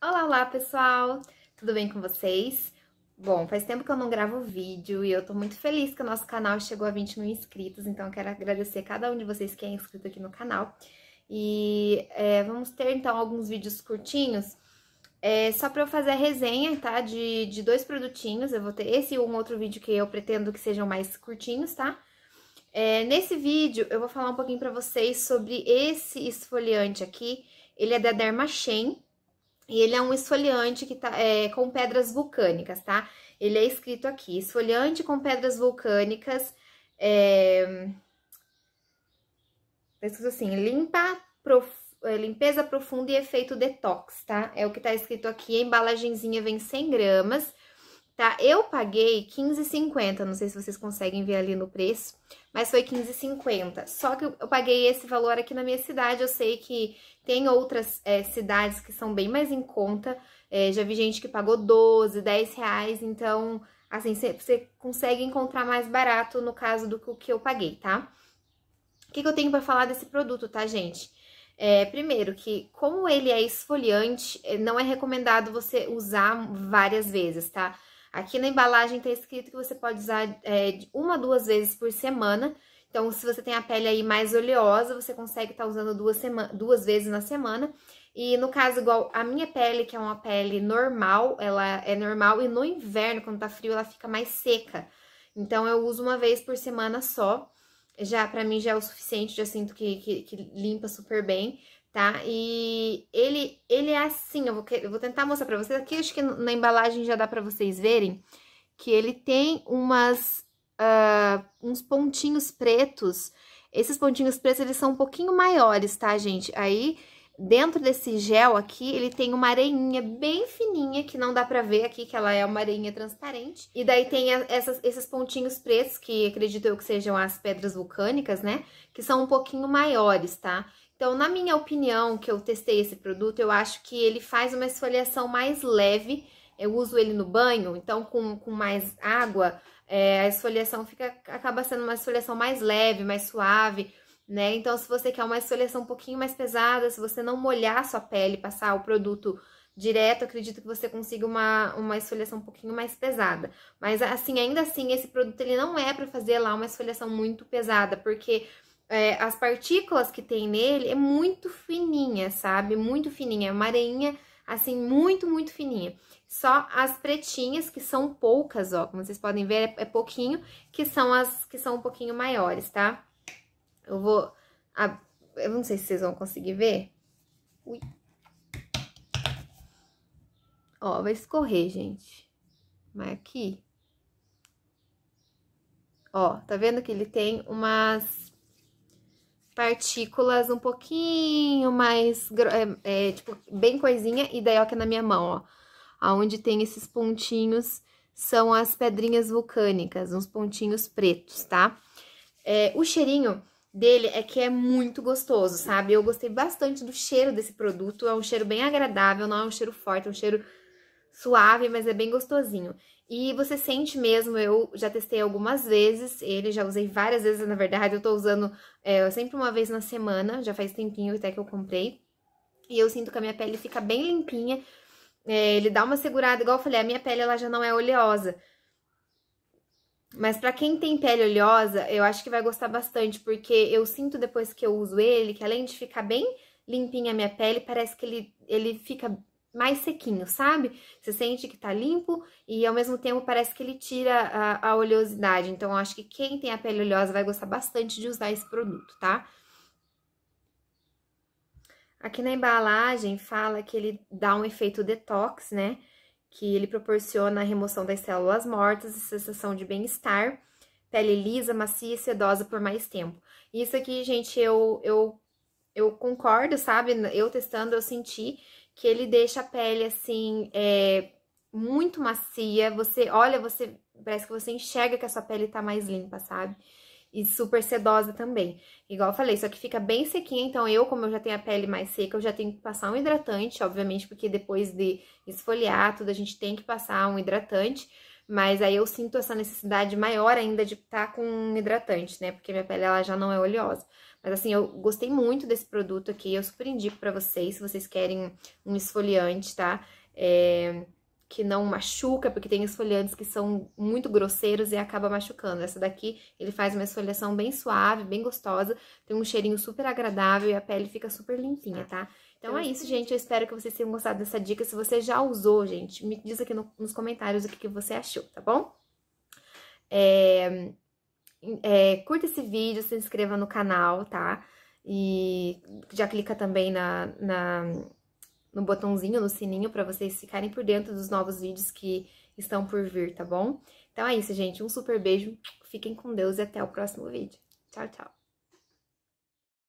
Olá, olá pessoal! Tudo bem com vocês? Bom, faz tempo que eu não gravo vídeo e eu tô muito feliz que o nosso canal chegou a 20 mil inscritos, então eu quero agradecer a cada um de vocês que é inscrito aqui no canal. E é, vamos ter então alguns vídeos curtinhos, é, só pra eu fazer a resenha, tá? De, de dois produtinhos, eu vou ter esse e um outro vídeo que eu pretendo que sejam mais curtinhos, tá? É, nesse vídeo eu vou falar um pouquinho pra vocês sobre esse esfoliante aqui, ele é da Derma Shen, e ele é um esfoliante que tá, é, com pedras vulcânicas, tá? Ele é escrito aqui, esfoliante com pedras vulcânicas, é... Tá escrito assim, limpa, prof... É, limpeza profunda e efeito detox, tá? É o que tá escrito aqui, a embalagenzinha vem 100 gramas, tá? Eu paguei 15,50, não sei se vocês conseguem ver ali no preço, mas foi 15,50. Só que eu paguei esse valor aqui na minha cidade, eu sei que tem outras é, cidades que são bem mais em conta, é, já vi gente que pagou 12, 10 reais, então, assim, você consegue encontrar mais barato no caso do que eu paguei, tá? O que, que eu tenho para falar desse produto, tá, gente? É, primeiro, que como ele é esfoliante, é, não é recomendado você usar várias vezes, tá? Aqui na embalagem está escrito que você pode usar é, uma, duas vezes por semana. Então, se você tem a pele aí mais oleosa, você consegue estar tá usando duas, duas vezes na semana. E no caso, igual a minha pele, que é uma pele normal, ela é normal e no inverno, quando tá frio, ela fica mais seca. Então, eu uso uma vez por semana só. Já, pra mim, já é o suficiente, já sinto que, que, que limpa super bem tá? E ele, ele é assim, eu vou, eu vou tentar mostrar pra vocês. Aqui acho que na embalagem já dá pra vocês verem que ele tem umas, uh, uns pontinhos pretos. Esses pontinhos pretos, eles são um pouquinho maiores, tá, gente? Aí, dentro desse gel aqui, ele tem uma areinha bem fininha, que não dá pra ver aqui, que ela é uma areinha transparente. E daí tem essas, esses pontinhos pretos, que acredito eu que sejam as pedras vulcânicas, né? Que são um pouquinho maiores, tá? Então, na minha opinião, que eu testei esse produto, eu acho que ele faz uma esfoliação mais leve. Eu uso ele no banho, então com, com mais água, é, a esfoliação fica, acaba sendo uma esfoliação mais leve, mais suave, né? Então, se você quer uma esfoliação um pouquinho mais pesada, se você não molhar a sua pele, passar o produto direto, acredito que você consiga uma, uma esfoliação um pouquinho mais pesada. Mas, assim, ainda assim, esse produto ele não é para fazer lá uma esfoliação muito pesada, porque é, as partículas que tem nele é muito fininha, sabe? Muito fininha, é uma areinha, assim, muito, muito fininha. Só as pretinhas, que são poucas, ó, como vocês podem ver, é, é pouquinho, que são as que são um pouquinho maiores, tá? Eu vou... A, eu não sei se vocês vão conseguir ver. Ui. Ó, vai escorrer, gente. Mas aqui... Ó, tá vendo que ele tem umas partículas um pouquinho mais, é, é, tipo, bem coisinha. E daí, ó, que é na minha mão, ó. Aonde tem esses pontinhos são as pedrinhas vulcânicas, uns pontinhos pretos, tá? É, o cheirinho dele é que é muito gostoso, sabe? Eu gostei bastante do cheiro desse produto, é um cheiro bem agradável, não é um cheiro forte, é um cheiro suave, mas é bem gostosinho. E você sente mesmo, eu já testei algumas vezes, ele já usei várias vezes, na verdade, eu tô usando é, sempre uma vez na semana, já faz tempinho até que eu comprei. E eu sinto que a minha pele fica bem limpinha, é, ele dá uma segurada, igual eu falei, a minha pele ela já não é oleosa. Mas para quem tem pele oleosa, eu acho que vai gostar bastante, porque eu sinto depois que eu uso ele, que além de ficar bem limpinha a minha pele, parece que ele, ele fica mais sequinho, sabe? Você sente que tá limpo e ao mesmo tempo parece que ele tira a, a oleosidade. Então, acho que quem tem a pele oleosa vai gostar bastante de usar esse produto, tá? Aqui na embalagem fala que ele dá um efeito detox, né? Que ele proporciona a remoção das células mortas e sensação de bem-estar, pele lisa, macia e sedosa por mais tempo. Isso aqui, gente, eu, eu, eu concordo, sabe? Eu testando, eu senti que ele deixa a pele assim é, muito macia. Você olha, você parece que você enxerga que a sua pele tá mais limpa, sabe? E super sedosa também. Igual eu falei, só que fica bem sequinha, então eu, como eu já tenho a pele mais seca, eu já tenho que passar um hidratante, obviamente, porque depois de esfoliar tudo, a gente tem que passar um hidratante. Mas aí eu sinto essa necessidade maior ainda de estar tá com um hidratante, né? Porque minha pele ela já não é oleosa. Mas assim, eu gostei muito desse produto aqui, eu super indico pra vocês, se vocês querem um esfoliante, tá? É, que não machuca, porque tem esfoliantes que são muito grosseiros e acaba machucando. Essa daqui, ele faz uma esfoliação bem suave, bem gostosa, tem um cheirinho super agradável e a pele fica super limpinha, tá? tá? Então, então é isso, gente. Eu espero que vocês tenham gostado dessa dica. Se você já usou, gente, me diz aqui no, nos comentários o que, que, você achou, tá bom? É, é, curta esse vídeo, se inscreva no canal, tá? E já clica também na, na no botãozinho, no sininho, para vocês ficarem por dentro dos novos vídeos que estão por vir, tá bom? Então é isso, gente. Um super beijo, fiquem com Deus e até o próximo vídeo. Tchau, tchau.